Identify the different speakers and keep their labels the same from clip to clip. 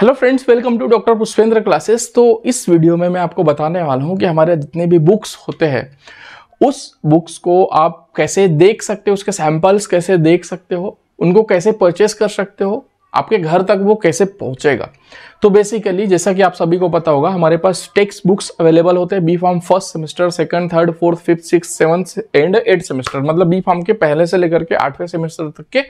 Speaker 1: hello friends welcome to doctor Pushpendra classes तो इस video में मैं आपको बताने वाला हूँ कि हमारे जितने भी बुक्स होते हैं उस बुक्स को आप कैसे देख सकते हो उसके सैम्पल्स कैसे देख सकते हो उनको कैसे परचेस कर सकते हो आपके घर तक वो कैसे पहुंचेगा तो बेसिकली जैसा कि आप सभी को पता होगा हमारे पास टेक्स्ट बुक्स अवेलेबल होते हैं B pharm first semester second third fourth fifth six seventh and eight semester मतलब बी फार्म के पहले से लेकर के आठवें सेमेस्टर तक के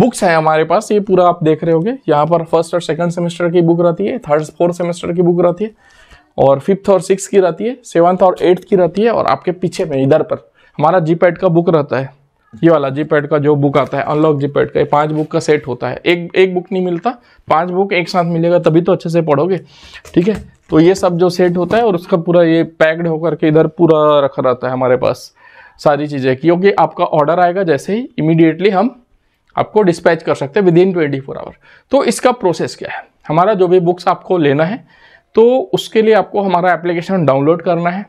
Speaker 1: बुक्स हैं हमारे पास ये पूरा आप देख रहे होगे यहाँ पर फर्स्ट और सेकंड सेमेस्टर की बुक रहती है थर्ड फोर्थ सेमेस्टर की बुक रहती है और फिफ्थ और सिक्स की रहती है सेवन्थ और एट्थ की रहती है और आपके पीछे में इधर पर हमारा जी का बुक रहता है ये वाला जी का जो बुक आता है अनलॉक पैड का ये पांच बुक का सेट होता है एक एक बुक नहीं मिलता पांच बुक एक साथ मिलेगा तभी तो अच्छे से पढ़ोगे ठीक है तो ये सब जो सेट होता है और उसका पूरा ये पैक्ड होकर के इधर पूरा रखा रहता है हमारे पास सारी चीज़ें क्योंकि आपका ऑर्डर आएगा जैसे ही इमीडिएटली हम आपको डिस्पैच कर सकते हैं within twenty four hour तो इसका प्रोसेस क्या है हमारा जो भी बुक्स आपको लेना है तो उसके लिए आपको हमारा एप्लीकेशन डाउनलोड करना है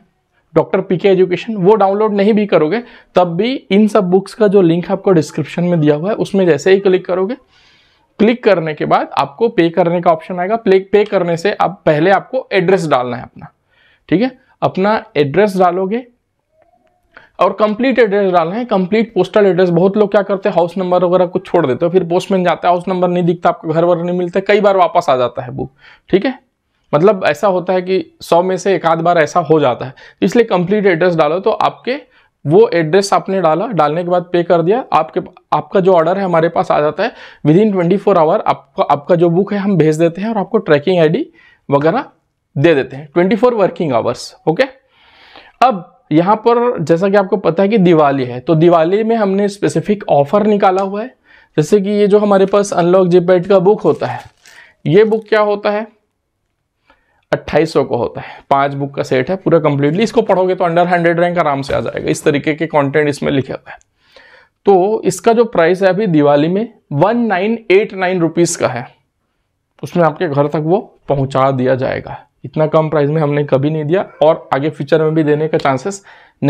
Speaker 1: डॉक्टर पीके एजुकेशन वो डाउनलोड नहीं भी करोगे तब भी इन सब बुक्स का जो लिंक आपको डिस्क्रिप्शन में दिया हुआ है उसमें जैसे ही क्लिक करोगे क्लिक करने के बाद आपको पे करने का ऑप्शन आएगा प्ले पे करने से आप पहले आपको एड्रेस डालना है अपना ठीक है अपना एड्रेस डालोगे और कंप्लीट एड्रेस डालना है कंप्लीट पोस्टल एड्रेस बहुत लोग क्या करते हैं हाउस नंबर वगैरह कुछ छोड़ देते हो फिर पोस्टमैन जाता है हाउस नंबर नहीं दिखता आपको घर वर नहीं मिलता कई बार वापस आ जाता है बुक ठीक है मतलब ऐसा होता है कि सौ में से एक आध बार ऐसा हो जाता है तो इसलिए कंप्लीट एड्रेस डालो तो आपके वो एड्रेस आपने डाला डालने के बाद पे कर दिया आपके आपका जो ऑर्डर है हमारे पास आ जाता है within twenty four hour आपका आपका जो बुक है हम भेज देते हैं और आपको ट्रैकिंग आईडी वगैरह दे देते हैं twenty four working hours okay अब यहाँ पर जैसा कि आपको पता है कि दिवाली है तो दिवाली में हमने स्पेसिफिक ऑफर निकाला हुआ है जैसे कि ये जो हमारे पास अनलॉक जीपैड का बुक होता है ये बुक क्या होता है अट्ठाईस को होता है पांच बुक का सेट है पूरा कंप्लीटली इसको पढ़ोगे तो अंडर हंड्रेड रैंक आराम से आ जाएगा इस तरीके के कंटेंट इसमें लिखे हुए हैं तो इसका जो प्राइस है अभी दिवाली में one nine eight nine rupees का है उसमें आपके घर तक वो पहुंचा दिया जाएगा इतना कम प्राइस में हमने कभी नहीं दिया और आगे फ्यूचर में भी देने का चांसेस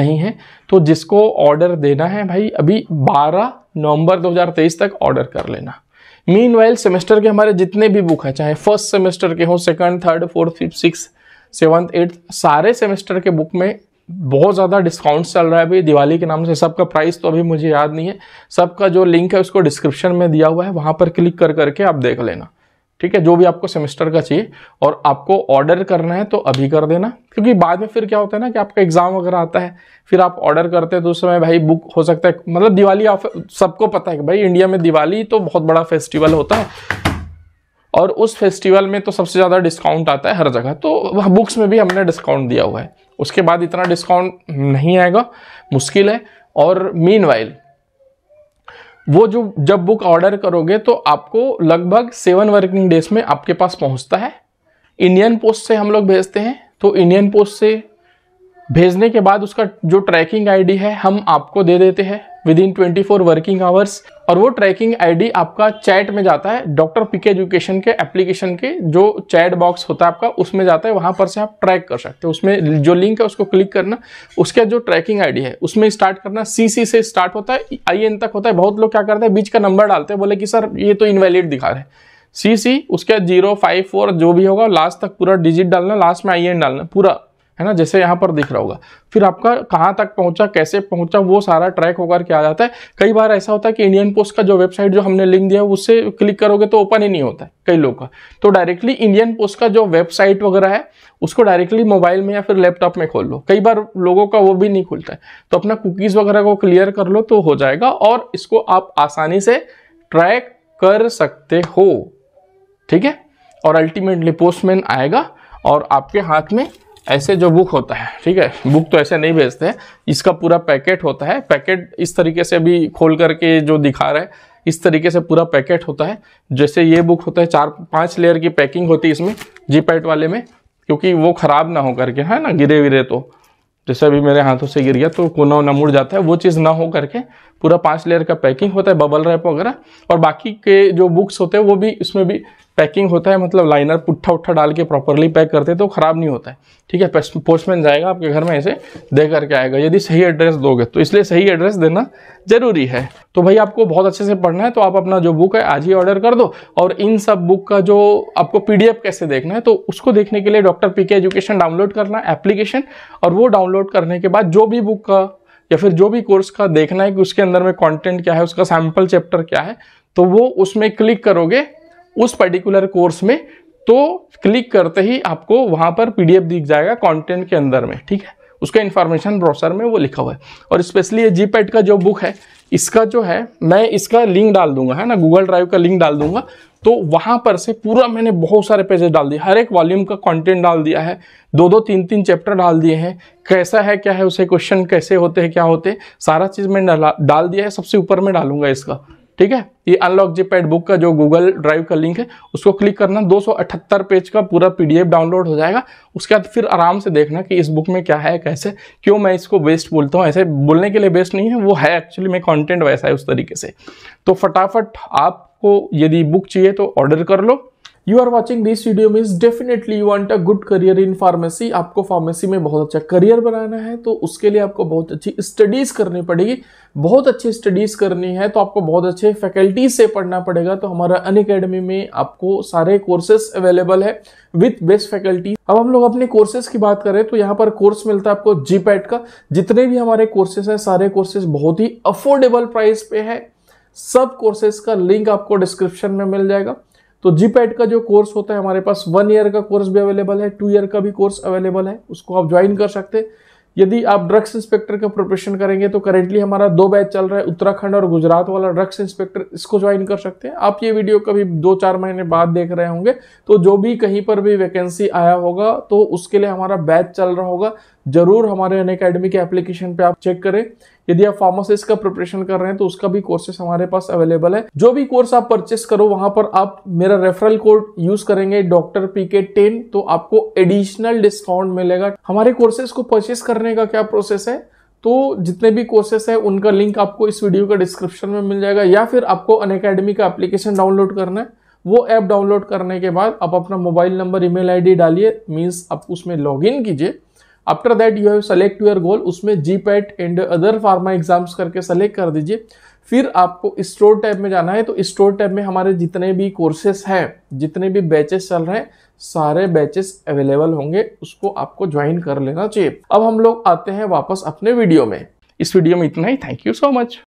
Speaker 1: नहीं है तो जिसको ऑर्डर देना है भाई अभी 12 नवंबर 2023 तक ऑर्डर कर लेना मीन वाइल सेमेस्टर के हमारे जितने भी बुक हैं चाहे फर्स्ट सेमेस्टर के हों second third fourth fifth six seventh eighth सारे सेमेस्टर के बुक में बहुत ज़्यादा डिस्काउंट चल रहा है अभी दिवाली के नाम से सबका प्राइस तो अभी मुझे याद नहीं है सबका जो लिंक है उसको डिस्क्रिप्शन में दिया हुआ है वहाँ पर क्लिक कर करके आप देख लेना ठीक है जो भी आपको सेमेस्टर का चाहिए और आपको ऑर्डर करना है तो अभी कर देना क्योंकि बाद में फिर क्या होता है ना कि आपका एग्जाम वगैरह आता है फिर आप ऑर्डर करते हैं तो उस समय भाई बुक हो सकता है मतलब दिवाली आप सबको पता है कि भाई इंडिया में दिवाली तो बहुत बड़ा फेस्टिवल होता है और उस फेस्टिवल में तो सबसे ज़्यादा डिस्काउंट आता है हर जगह तो वह बुक्स में भी हमने डिस्काउंट दिया हुआ है उसके बाद इतना डिस्काउंट नहीं आएगा मुश्किल है और मीन वाइल वो जो जब बुक ऑर्डर करोगे तो आपको लगभग सेवन वर्किंग डेज में आपके पास पहुंचता है इंडियन पोस्ट से हम लोग भेजते हैं तो इंडियन पोस्ट से भेजने के बाद उसका जो ट्रैकिंग आईडी है हम आपको दे देते हैं within twenty four working hours और वो ट्रैकिंग आईडी आपका चैट में जाता है डॉक्टर पीके एजुकेशन के एप्लीकेशन के जो चैट बॉक्स होता है आपका उसमें जाता है वहाँ पर से आप ट्रैक कर सकते हो उसमें जो लिंक है उसको क्लिक करना उसका जो ट्रैकिंग आईडी है उसमें स्टार्ट करना सी सी से स्टार्ट होता है आई एन तक होता है बहुत लोग क्या करते हैं बीच का नंबर डालते हैं बोले कि सर ये तो इनवैलिड दिखा रहे सी सी उसके जीरो फाइव फोर जो भी होगा लास्ट तक पूरा डिजिट डालना लास्ट में आई एन डालना पूरा है ना जैसे यहाँ पर दिख रहा होगा फिर आपका कहाँ तक पहुँचा कैसे पहुँचा वो सारा ट्रैक होकर के आ जाता है कई बार ऐसा होता है कि इंडियन पोस्ट का जो वेबसाइट जो हमने लिंक दिया है उससे क्लिक करोगे तो ओपन ही नहीं होता है कई लोग का तो डायरेक्टली इंडियन पोस्ट का जो वेबसाइट वगैरह है उसको डायरेक्टली मोबाइल में या फिर लैपटॉप में खोल लो कई बार लोगों का वो भी नहीं खुलता है तो अपना कुकीज़ वगैरह को क्लियर कर लो तो हो जाएगा और इसको आप आसानी से ट्रैक कर सकते हो ठीक है और अल्टीमेटली पोस्टमैन आएगा और आपके हाथ में ऐसे जो बुक होता है ठीक है बुक तो ऐसे नहीं भेजते हैं इसका पूरा पैकेट होता है पैकेट इस तरीके से भी खोल करके जो दिखा रहा है इस तरीके से पूरा पैकेट होता है जैसे ये बुक होता है चार पांच लेयर की पैकिंग होती है इसमें जी पैट वाले में क्योंकि वो ख़राब ना हो करके है ना गिरे विरे तो जैसे अभी मेरे हाथों से गिर गया तो कोना ना मुड़ जाता है वो चीज़ ना हो करके पूरा पांच लेयर का पैकिंग होता है बबल रैप वगैरह और बाकी के जो बुक्स होते हैं वो भी इसमें भी पैकिंग होता है मतलब लाइनर पुट्ठा उट्ठा डाल के प्रॉपरली पैक करते हैं तो ख़राब नहीं होता है ठीक है पोस्टमैन जाएगा आपके घर में ऐसे दे करके आएगा यदि सही एड्रेस दोगे तो इसलिए सही एड्रेस देना ज़रूरी है तो भाई आपको बहुत अच्छे से पढ़ना है तो आप अपना जो बुक है आज ही ऑर्डर कर दो और इन सब बुक का जो आपको पी कैसे देखना है तो उसको देखने के लिए डॉक्टर पी एजुकेशन डाउनलोड करना एप्लीकेशन और वो डाउनलोड करने के बाद जो भी बुक का या फिर जो भी कोर्स का देखना है कि उसके अंदर में कॉन्टेंट क्या है उसका सैम्पल चैप्टर क्या है तो वो उसमें क्लिक करोगे उस पर्टिकुलर कोर्स में तो क्लिक करते ही आपको वहाँ पर पीडीएफ दिख जाएगा कंटेंट के अंदर में ठीक है उसका इन्फॉर्मेशन ब्रोसर में वो लिखा हुआ है और स्पेशली ये जी का जो बुक है इसका जो है मैं इसका लिंक डाल दूंगा है ना गूगल ड्राइव का लिंक डाल दूंगा तो वहाँ पर से पूरा मैंने बहुत सारे पेजेस डाल दिए हर एक वॉल्यूम का कंटेंट डाल दिया है दो दो तीन तीन चैप्टर डाल दिए हैं कैसा है क्या है उसे क्वेश्चन कैसे होते हैं क्या होते हैं सारा चीज़ मैंने डाल दिया है सबसे ऊपर में डालूंगा इसका ठीक है ये अनलॉक जी पैड बुक का जो गूगल ड्राइव का लिंक है उसको क्लिक करना 278 पेज का पूरा पीडीएफ डाउनलोड हो जाएगा उसके बाद फिर आराम से देखना कि इस बुक में क्या है कैसे क्यों मैं इसको वेस्ट बोलता हूँ ऐसे बोलने के लिए वेस्ट नहीं है वो है एक्चुअली में कॉन्टेंट वैसा है उस तरीके से तो फटाफट आपको यदि बुक चाहिए तो ऑर्डर कर लो you are watching this video means definitely you want a good career in pharmacy आपको फार्मेसी में बहुत अच्छा करियर बनाना है तो उसके लिए आपको बहुत अच्छी स्टडीज करनी पड़ेगी बहुत अच्छी स्टडीज करनी है तो आपको बहुत अच्छे फैकल्टीज से पढ़ना पड़ेगा तो हमारा अन अकेडमी में आपको सारे कोर्सेस अवेलेबल है विथ बेस्ट फैकल्टी अब हम लोग अपने कोर्सेज की बात करें तो यहाँ पर कोर्स मिलता है आपको जीपैट का जितने भी हमारे कोर्सेज हैं सारे कोर्सेज बहुत ही अफोर्डेबल प्राइस पे है सब कोर्सेज का लिंक आपको डिस्क्रिप्शन में मिल जाएगा तो जीपैट का जो कोर्स होता है हमारे पास वन ईयर का कोर्स भी अवेलेबल है टू ईयर का भी कोर्स अवेलेबल है उसको आप ज्वाइन कर सकते यदि आप ड्रग्स इंस्पेक्टर का प्रिपरेशन करेंगे तो करेंटली हमारा दो बैच चल रहा है उत्तराखंड और गुजरात वाला ड्रग्स इंस्पेक्टर इसको ज्वाइन कर सकते हैं आप ये वीडियो कभी दो चार महीने बाद देख रहे होंगे तो जो भी कहीं पर भी वैकेंसी आया होगा तो उसके लिए हमारा बैच चल रहा होगा जरूर हमारे अन अकेडमी के एप्लीकेशन पे आप चेक करें यदि आप फार्मासिस्ट का प्रिपरेशन कर रहे हैं तो उसका भी कोर्सेस हमारे पास अवेलेबल है जो भी कोर्स आप परचेस करो वहां पर आप मेरा रेफरल कोड यूज करेंगे डॉक्टर पी के टेन तो आपको एडिशनल डिस्काउंट मिलेगा हमारे कोर्सेज को परचेस करने का क्या प्रोसेस है तो जितने भी कोर्सेस है उनका लिंक आपको इस वीडियो का डिस्क्रिप्शन में मिल जाएगा या फिर आपको अन अकेडमी का एप्लीकेशन डाउनलोड करना है वो ऐप डाउनलोड करने के बाद आप अपना मोबाइल नंबर ईमेल आईडी डालिए मींस आप उसमें लॉगिन कीजिए after that you have select your goal उसमें G PAT and other pharma exams करके सेलेक्ट कर दीजिए फिर आपको स्टोर टैब में जाना है तो स्टोर टैब में हमारे जितने भी कोर्सेस हैं जितने भी बैचेस चल रहे हैं सारे बैचेस अवेलेबल होंगे उसको आपको ज्वाइन कर लेना चाहिए अब हम लोग आते हैं वापस अपने वीडियो में इस वीडियो में इतना ही थैंक यू सो मच